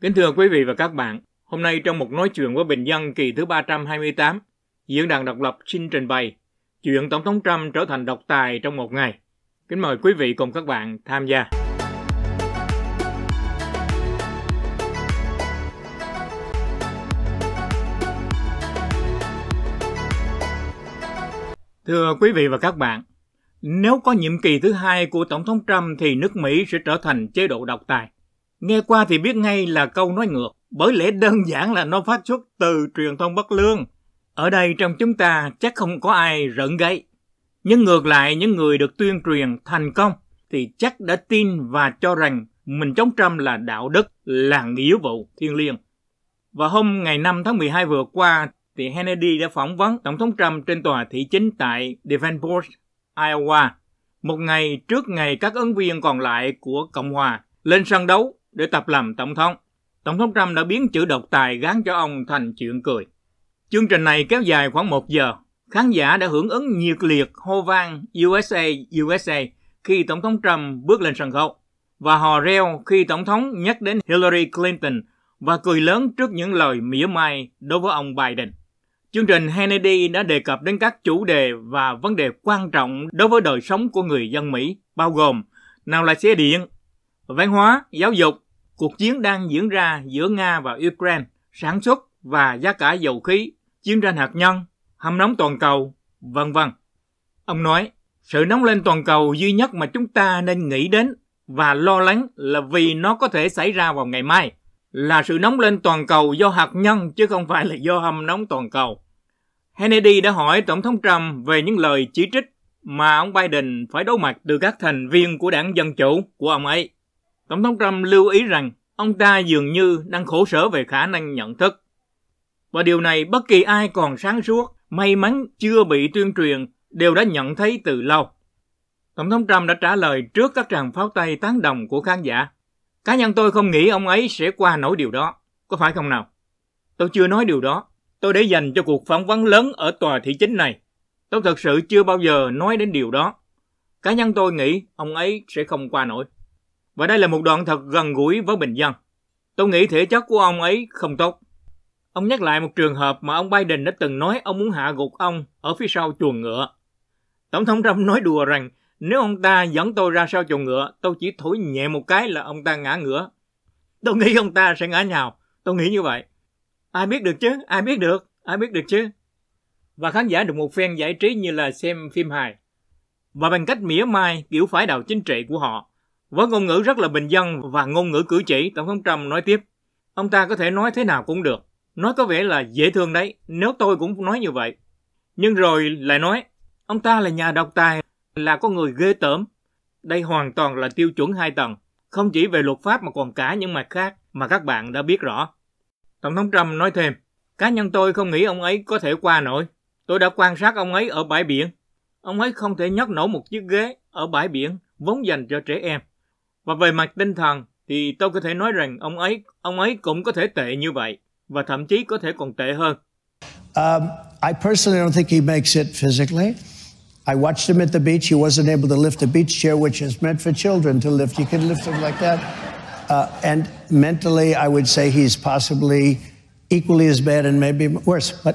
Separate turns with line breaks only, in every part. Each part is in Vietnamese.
Kính thưa quý vị và các bạn, hôm nay trong một nói chuyện với Bình Dân kỳ thứ 328, Diễn đàn độc lập xin trình bày Chuyện Tổng thống Trump trở thành độc tài trong một ngày. Kính mời quý vị cùng các bạn tham gia. Thưa quý vị và các bạn, nếu có nhiệm kỳ thứ hai của Tổng thống Trump thì nước Mỹ sẽ trở thành chế độ độc tài. Nghe qua thì biết ngay là câu nói ngược, bởi lẽ đơn giản là nó phát xuất từ truyền thông bất lương. Ở đây trong chúng ta chắc không có ai rợn gáy. Nhưng ngược lại những người được tuyên truyền thành công thì chắc đã tin và cho rằng mình chống Trump là đạo đức, là nghĩa vụ thiêng liêng. Và hôm ngày 5 tháng 12 vừa qua thì Hannity đã phỏng vấn Tổng thống Trump trên tòa thị chính tại Davenport, Iowa, một ngày trước ngày các ứng viên còn lại của Cộng hòa lên sân đấu để tập làm tổng thống. Tổng thống Trump đã biến chữ độc tài gán cho ông thành chuyện cười. Chương trình này kéo dài khoảng một giờ. Khán giả đã hưởng ứng nhiệt liệt hô vang USA, USA khi Tổng thống Trump bước lên sân khấu. Và hò reo khi Tổng thống nhắc đến Hillary Clinton và cười lớn trước những lời mỉa mai đối với ông Biden. Chương trình Hannity đã đề cập đến các chủ đề và vấn đề quan trọng đối với đời sống của người dân Mỹ, bao gồm nào là xe điện, văn hóa, giáo dục, Cuộc chiến đang diễn ra giữa Nga và Ukraine, sản xuất và giá cả dầu khí, chiến tranh hạt nhân, hâm nóng toàn cầu, vân vân. Ông nói, sự nóng lên toàn cầu duy nhất mà chúng ta nên nghĩ đến và lo lắng là vì nó có thể xảy ra vào ngày mai là sự nóng lên toàn cầu do hạt nhân chứ không phải là do hâm nóng toàn cầu. Hannity đã hỏi Tổng thống Trump về những lời chỉ trích mà ông Biden phải đối mặt từ các thành viên của đảng Dân Chủ của ông ấy. Tổng thống Trump lưu ý rằng ông ta dường như đang khổ sở về khả năng nhận thức. Và điều này bất kỳ ai còn sáng suốt, may mắn chưa bị tuyên truyền đều đã nhận thấy từ lâu. Tổng thống Trump đã trả lời trước các tràng pháo tay tán đồng của khán giả. Cá nhân tôi không nghĩ ông ấy sẽ qua nổi điều đó, có phải không nào? Tôi chưa nói điều đó. Tôi để dành cho cuộc phỏng vấn lớn ở tòa thị chính này. Tôi thật sự chưa bao giờ nói đến điều đó. Cá nhân tôi nghĩ ông ấy sẽ không qua nổi. Và đây là một đoạn thật gần gũi với bình dân. Tôi nghĩ thể chất của ông ấy không tốt. Ông nhắc lại một trường hợp mà ông Biden đã từng nói ông muốn hạ gục ông ở phía sau chuồng ngựa. Tổng thống Trump nói đùa rằng nếu ông ta dẫn tôi ra sau chuồng ngựa, tôi chỉ thổi nhẹ một cái là ông ta ngã ngựa. Tôi nghĩ ông ta sẽ ngã nhào. Tôi nghĩ như vậy. Ai biết được chứ? Ai biết được? Ai biết được chứ? Và khán giả được một phen giải trí như là xem phim hài. Và bằng cách mỉa mai kiểu phái đạo chính trị của họ, với ngôn ngữ rất là bình dân và ngôn ngữ cử chỉ, Tổng thống Trump nói tiếp, ông ta có thể nói thế nào cũng được. Nói có vẻ là dễ thương đấy, nếu tôi cũng nói như vậy. Nhưng rồi lại nói, ông ta là nhà độc tài, là con người ghê tởm. Đây hoàn toàn là tiêu chuẩn hai tầng, không chỉ về luật pháp mà còn cả những mặt khác mà các bạn đã biết rõ. Tổng thống Trump nói thêm, cá nhân tôi không nghĩ ông ấy có thể qua nổi. Tôi đã quan sát ông ấy ở bãi biển. Ông ấy không thể nhấc nổi một chiếc ghế ở bãi biển vốn dành cho trẻ em. Và về mặt tinh thần thì tôi có thể nói rằng ông ấy ông ấy cũng có thể tệ như vậy và thậm chí có thể còn tệ hơn. Um, I personally don't think he makes it physically. I watched him at the beach. He wasn't able to lift a beach chair, which is meant for children to lift. You can lift them like that. Uh, and mentally, I would say he's possibly equally as bad and maybe worse. But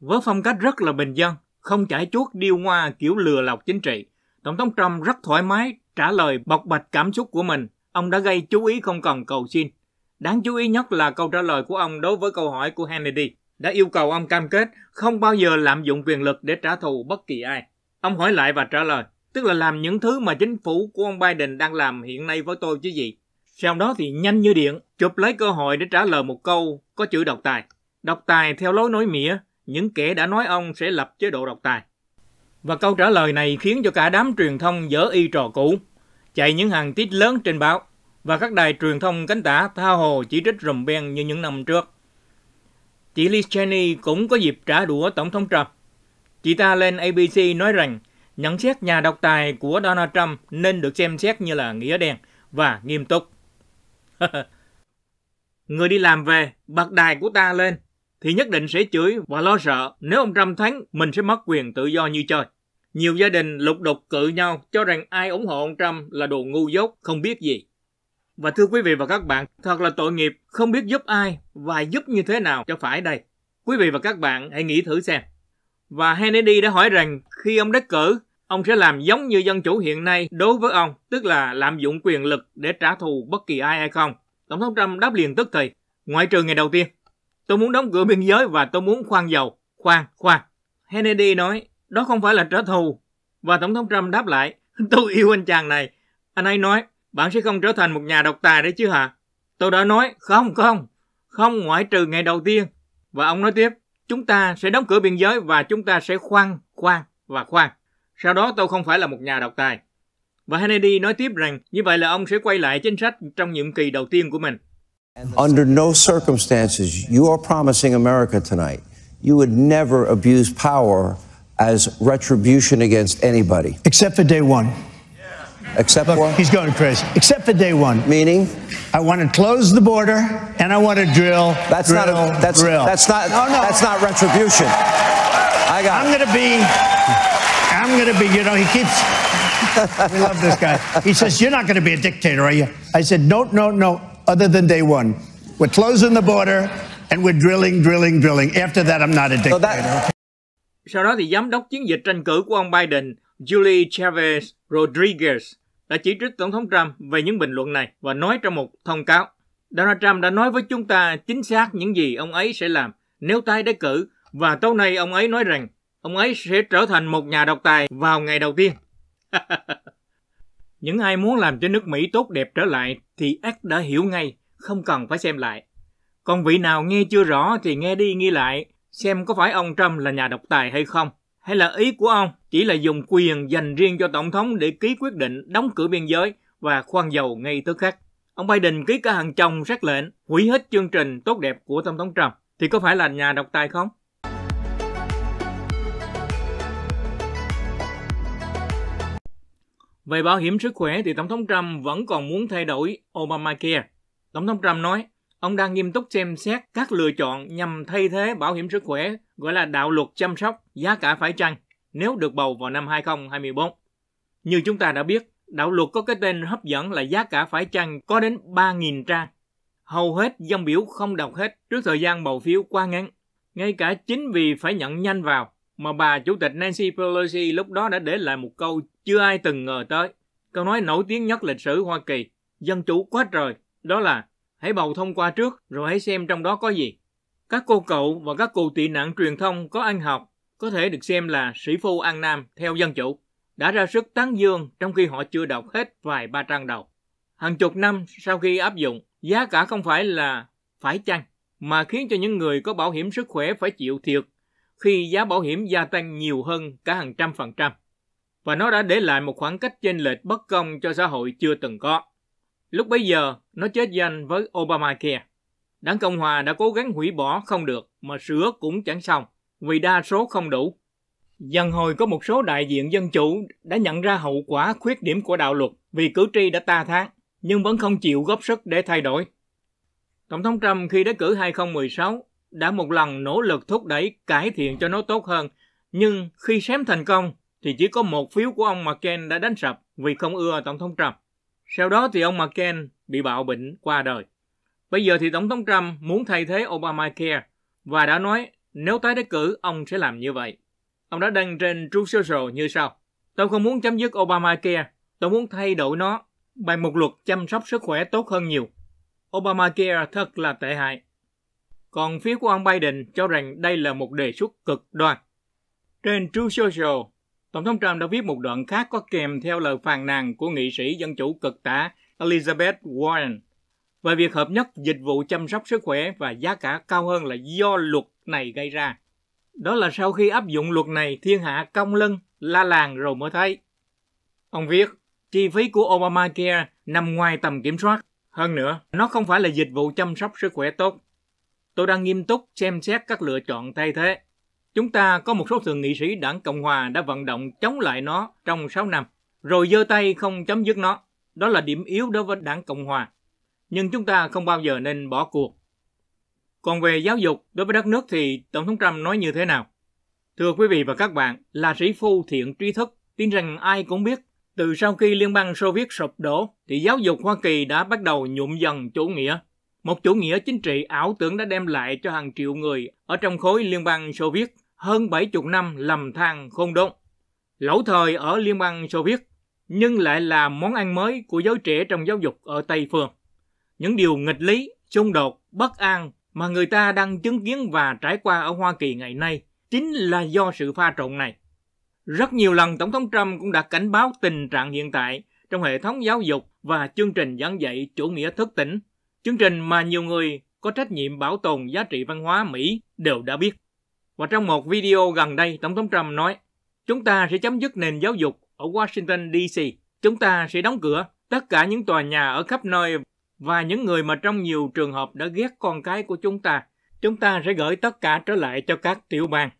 với phong cách rất là bình dân, không chải chuốt điêu hoa kiểu lừa lọc chính trị, tổng thống Trump rất thoải mái trả lời bộc bạch cảm xúc của mình, ông đã gây chú ý không cần cầu xin. Đáng chú ý nhất là câu trả lời của ông đối với câu hỏi của Hannity đã yêu cầu ông cam kết không bao giờ lạm dụng quyền lực để trả thù bất kỳ ai. Ông hỏi lại và trả lời, tức là làm những thứ mà chính phủ của ông Biden đang làm hiện nay với tôi chứ gì. Sau đó thì nhanh như điện, chụp lấy cơ hội để trả lời một câu có chữ độc tài. Độc tài theo lối nói mỉa, những kẻ đã nói ông sẽ lập chế độ độc tài. Và câu trả lời này khiến cho cả đám truyền thông dở y trò cũ chạy những hàng tít lớn trên báo và các đài truyền thông cánh tả tha hồ chỉ trích rùm beng như những năm trước. Chị Liz Cheney cũng có dịp trả đũa Tổng thống Trump. Chị ta lên ABC nói rằng nhận xét nhà độc tài của Donald Trump nên được xem xét như là nghĩa đen và nghiêm túc. Người đi làm về, bật đài của ta lên, thì nhất định sẽ chửi và lo sợ nếu ông Trump thắng mình sẽ mất quyền tự do như trời nhiều gia đình lục đục cự nhau cho rằng ai ủng hộ ông Trump là đồ ngu dốt, không biết gì. Và thưa quý vị và các bạn, thật là tội nghiệp, không biết giúp ai và giúp như thế nào cho phải đây. Quý vị và các bạn hãy nghĩ thử xem. Và Hannity đã hỏi rằng khi ông đắc cử, ông sẽ làm giống như dân chủ hiện nay đối với ông, tức là lạm dụng quyền lực để trả thù bất kỳ ai hay không. Tổng thống Trump đáp liền tức thì, ngoại trừ ngày đầu tiên. Tôi muốn đóng cửa biên giới và tôi muốn khoan dầu. Khoan, khoan. Hannity nói, đó không phải là trả thù. Và Tổng thống Trump đáp lại, tôi yêu anh chàng này. Anh ấy nói, bạn sẽ không trở thành một nhà độc tài đấy chứ hả? Tôi đã nói, không, không, không ngoại trừ ngày đầu tiên. Và ông nói tiếp, chúng ta sẽ đóng cửa biên giới và chúng ta sẽ khoan, khoan và khoan. Sau đó tôi không phải là một nhà độc tài. Và Hannity nói tiếp rằng như vậy là ông sẽ quay lại chính sách trong nhiệm kỳ đầu tiên của mình. Under no circumstances, you are promising America tonight. You would never abuse power as retribution against anybody. Except for day one. Except Look, for? He's going crazy. Except for day one. Meaning? I want to close the border and I want to drill. That's drill, not a, that's, drill. That's not. No, no. That's not retribution. I got. I'm going to be. I'm going to be. You know, he keeps. we love this guy. He says, "You're not going to be a dictator, are you?" I said, "No, no, no. Other than day one, we're closing the border and we're drilling, drilling, drilling. After that, I'm not a dictator." So that- Sau đó thì giám đốc chiến dịch tranh cử của ông Biden, Julie Chavez Rodriguez, đã chỉ trích Tổng thống Trump về những bình luận này và nói trong một thông cáo. Donald Trump đã nói với chúng ta chính xác những gì ông ấy sẽ làm nếu tái đắc cử và tối nay ông ấy nói rằng ông ấy sẽ trở thành một nhà độc tài vào ngày đầu tiên. những ai muốn làm cho nước Mỹ tốt đẹp trở lại thì ác đã hiểu ngay, không cần phải xem lại. Còn vị nào nghe chưa rõ thì nghe đi nghe lại xem có phải ông Trump là nhà độc tài hay không. Hay là ý của ông chỉ là dùng quyền dành riêng cho Tổng thống để ký quyết định đóng cửa biên giới và khoan dầu ngay tức khắc. Ông Biden ký cả hàng chồng sắc lệnh hủy hết chương trình tốt đẹp của Tổng thống Trump. Thì có phải là nhà độc tài không? Về bảo hiểm sức khỏe thì Tổng thống Trump vẫn còn muốn thay đổi Obamacare. Tổng thống Trump nói, Ông đang nghiêm túc xem xét các lựa chọn nhằm thay thế bảo hiểm sức khỏe gọi là đạo luật chăm sóc giá cả phải chăng nếu được bầu vào năm 2024. Như chúng ta đã biết, đạo luật có cái tên hấp dẫn là giá cả phải chăng có đến 3.000 trang. Hầu hết dân biểu không đọc hết trước thời gian bầu phiếu quá ngắn. Ngay cả chính vì phải nhận nhanh vào mà bà Chủ tịch Nancy Pelosi lúc đó đã để lại một câu chưa ai từng ngờ tới. Câu nói nổi tiếng nhất lịch sử Hoa Kỳ, dân chủ quá trời, đó là hãy bầu thông qua trước rồi hãy xem trong đó có gì. Các cô cậu và các cụ tị nạn truyền thông có ăn học có thể được xem là sĩ phu An Nam theo dân chủ, đã ra sức tán dương trong khi họ chưa đọc hết vài ba trang đầu. Hàng chục năm sau khi áp dụng, giá cả không phải là phải chăng, mà khiến cho những người có bảo hiểm sức khỏe phải chịu thiệt khi giá bảo hiểm gia tăng nhiều hơn cả hàng trăm phần trăm. Và nó đã để lại một khoảng cách chênh lệch bất công cho xã hội chưa từng có. Lúc bấy giờ, nó chết danh với Obamacare. Đảng Cộng Hòa đã cố gắng hủy bỏ không được, mà sửa cũng chẳng xong, vì đa số không đủ. Dần hồi có một số đại diện dân chủ đã nhận ra hậu quả khuyết điểm của đạo luật vì cử tri đã ta thác, nhưng vẫn không chịu góp sức để thay đổi. Tổng thống Trump khi đắc cử 2016 đã một lần nỗ lực thúc đẩy cải thiện cho nó tốt hơn, nhưng khi sớm thành công thì chỉ có một phiếu của ông McCain đã đánh sập vì không ưa Tổng thống Trump. Sau đó thì ông McCain bị bạo bệnh qua đời. Bây giờ thì Tổng thống Trump muốn thay thế Obamacare và đã nói nếu tái đắc cử ông sẽ làm như vậy. Ông đã đăng trên True Social như sau. Tôi không muốn chấm dứt Obamacare, tôi muốn thay đổi nó bằng một luật chăm sóc sức khỏe tốt hơn nhiều. Obamacare thật là tệ hại. Còn phía của ông Biden cho rằng đây là một đề xuất cực đoan. Trên True Social, Tổng thống Trump đã viết một đoạn khác có kèm theo lời phàn nàn của nghị sĩ dân chủ cực tả Elizabeth Warren về việc hợp nhất dịch vụ chăm sóc sức khỏe và giá cả cao hơn là do luật này gây ra. Đó là sau khi áp dụng luật này thiên hạ cong lưng, la làng rồi mới thấy. Ông viết, chi phí của Obamacare nằm ngoài tầm kiểm soát. Hơn nữa, nó không phải là dịch vụ chăm sóc sức khỏe tốt. Tôi đang nghiêm túc xem xét các lựa chọn thay thế. Chúng ta có một số thượng nghị sĩ đảng Cộng Hòa đã vận động chống lại nó trong 6 năm, rồi giơ tay không chấm dứt nó. Đó là điểm yếu đối với đảng Cộng Hòa. Nhưng chúng ta không bao giờ nên bỏ cuộc. Còn về giáo dục, đối với đất nước thì Tổng thống Trump nói như thế nào? Thưa quý vị và các bạn, là sĩ phu thiện tri thức, tin rằng ai cũng biết, từ sau khi Liên bang Xô Viết sụp đổ, thì giáo dục Hoa Kỳ đã bắt đầu nhụm dần chủ nghĩa một chủ nghĩa chính trị ảo tưởng đã đem lại cho hàng triệu người ở trong khối liên bang Xô Viết hơn 70 năm lầm than khôn đốn. Lẩu thời ở liên bang Xô Viết nhưng lại là món ăn mới của giới trẻ trong giáo dục ở Tây Phương. Những điều nghịch lý, xung đột, bất an mà người ta đang chứng kiến và trải qua ở Hoa Kỳ ngày nay chính là do sự pha trộn này. Rất nhiều lần Tổng thống Trump cũng đã cảnh báo tình trạng hiện tại trong hệ thống giáo dục và chương trình giảng dạy chủ nghĩa thức tỉnh Chương trình mà nhiều người có trách nhiệm bảo tồn giá trị văn hóa Mỹ đều đã biết. Và trong một video gần đây, Tổng thống Trump nói, chúng ta sẽ chấm dứt nền giáo dục ở Washington DC. Chúng ta sẽ đóng cửa tất cả những tòa nhà ở khắp nơi và những người mà trong nhiều trường hợp đã ghét con cái của chúng ta. Chúng ta sẽ gửi tất cả trở lại cho các tiểu bang.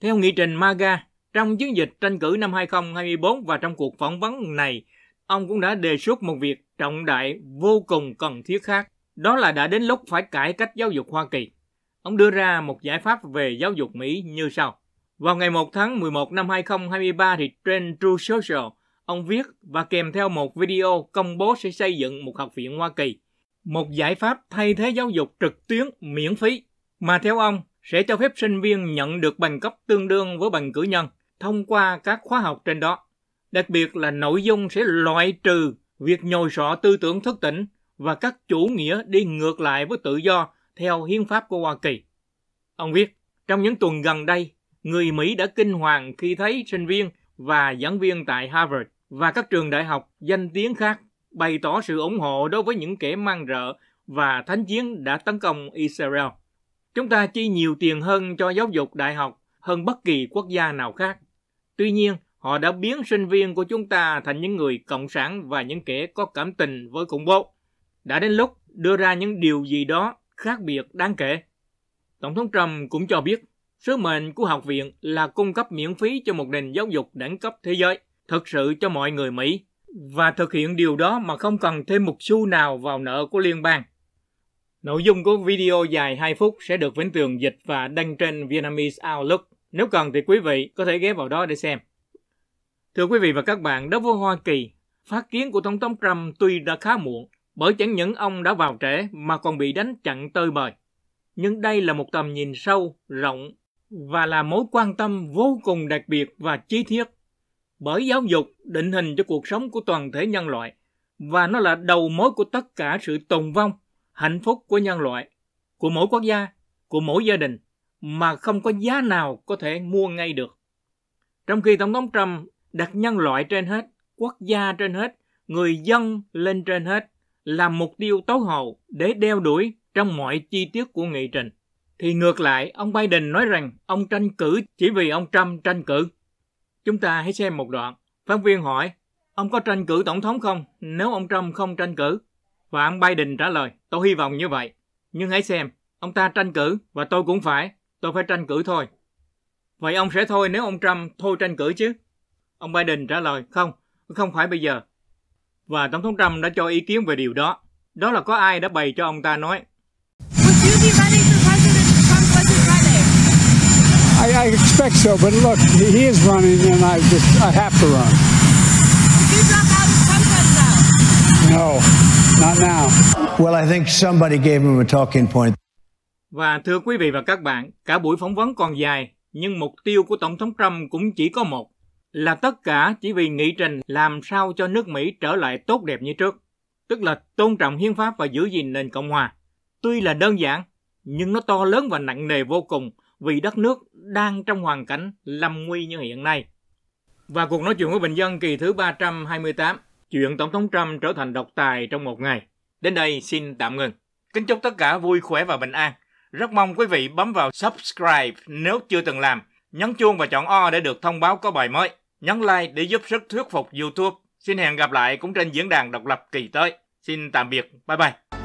Theo nghị trình MAGA, trong chiến dịch tranh cử năm 2024 và trong cuộc phỏng vấn này, ông cũng đã đề xuất một việc trọng đại vô cùng cần thiết khác, đó là đã đến lúc phải cải cách giáo dục Hoa Kỳ. Ông đưa ra một giải pháp về giáo dục Mỹ như sau. Vào ngày 1 tháng 11 năm 2023 thì trên True Social, ông viết và kèm theo một video công bố sẽ xây dựng một học viện Hoa Kỳ, một giải pháp thay thế giáo dục trực tuyến miễn phí mà theo ông sẽ cho phép sinh viên nhận được bằng cấp tương đương với bằng cử nhân thông qua các khóa học trên đó. Đặc biệt là nội dung sẽ loại trừ việc nhồi sọ tư tưởng thức tỉnh và các chủ nghĩa đi ngược lại với tự do theo hiến pháp của Hoa Kỳ. Ông viết, trong những tuần gần đây, người Mỹ đã kinh hoàng khi thấy sinh viên và giảng viên tại Harvard và các trường đại học danh tiếng khác bày tỏ sự ủng hộ đối với những kẻ mang rợ và thánh chiến đã tấn công Israel. Chúng ta chi nhiều tiền hơn cho giáo dục đại học hơn bất kỳ quốc gia nào khác. Tuy nhiên, Họ đã biến sinh viên của chúng ta thành những người cộng sản và những kẻ có cảm tình với khủng bố. Đã đến lúc đưa ra những điều gì đó khác biệt đáng kể. Tổng thống Trump cũng cho biết, sứ mệnh của học viện là cung cấp miễn phí cho một nền giáo dục đẳng cấp thế giới, thực sự cho mọi người Mỹ, và thực hiện điều đó mà không cần thêm một xu nào vào nợ của liên bang. Nội dung của video dài 2 phút sẽ được Vĩnh Tường dịch và đăng trên Vietnamese Outlook. Nếu cần thì quý vị có thể ghé vào đó để xem. Thưa quý vị và các bạn, đối với Hoa Kỳ, phát kiến của Tổng thống Trump tuy đã khá muộn, bởi chẳng những ông đã vào trễ mà còn bị đánh chặn tơi bời. Nhưng đây là một tầm nhìn sâu, rộng và là mối quan tâm vô cùng đặc biệt và chi thiết. Bởi giáo dục định hình cho cuộc sống của toàn thể nhân loại và nó là đầu mối của tất cả sự tồn vong, hạnh phúc của nhân loại, của mỗi quốc gia, của mỗi gia đình mà không có giá nào có thể mua ngay được. Trong khi Tổng thống Trump đặt nhân loại trên hết, quốc gia trên hết, người dân lên trên hết, là mục tiêu tối hậu để đeo đuổi trong mọi chi tiết của nghị trình. Thì ngược lại, ông Biden nói rằng ông tranh cử chỉ vì ông Trump tranh cử. Chúng ta hãy xem một đoạn. Phóng viên hỏi, ông có tranh cử tổng thống không nếu ông Trump không tranh cử? Và ông Biden trả lời, tôi hy vọng như vậy. Nhưng hãy xem, ông ta tranh cử và tôi cũng phải, tôi phải tranh cử thôi. Vậy ông sẽ thôi nếu ông Trump thôi tranh cử chứ? Ông Biden trả lời, không, không phải bây giờ. Và Tổng thống Trump đã cho ý kiến về điều đó. Đó là có ai đã bày cho ông ta nói. I, I expect so, but look, he is running and I just, I have to run. No, not now. Well, I think somebody gave him a talking point. Và thưa quý vị và các bạn, cả buổi phỏng vấn còn dài, nhưng mục tiêu của Tổng thống Trump cũng chỉ có một, là tất cả chỉ vì nghị trình làm sao cho nước Mỹ trở lại tốt đẹp như trước, tức là tôn trọng hiến pháp và giữ gìn nền Cộng hòa. Tuy là đơn giản, nhưng nó to lớn và nặng nề vô cùng vì đất nước đang trong hoàn cảnh lâm nguy như hiện nay. Và cuộc nói chuyện với bình dân kỳ thứ 328, chuyện Tổng thống Trump trở thành độc tài trong một ngày. Đến đây xin tạm ngừng. Kính chúc tất cả vui khỏe và bình an. Rất mong quý vị bấm vào subscribe nếu chưa từng làm, nhấn chuông và chọn O để được thông báo có bài mới. Nhấn like để giúp sức thuyết phục YouTube. Xin hẹn gặp lại cũng trên diễn đàn độc lập kỳ tới. Xin tạm biệt. Bye bye.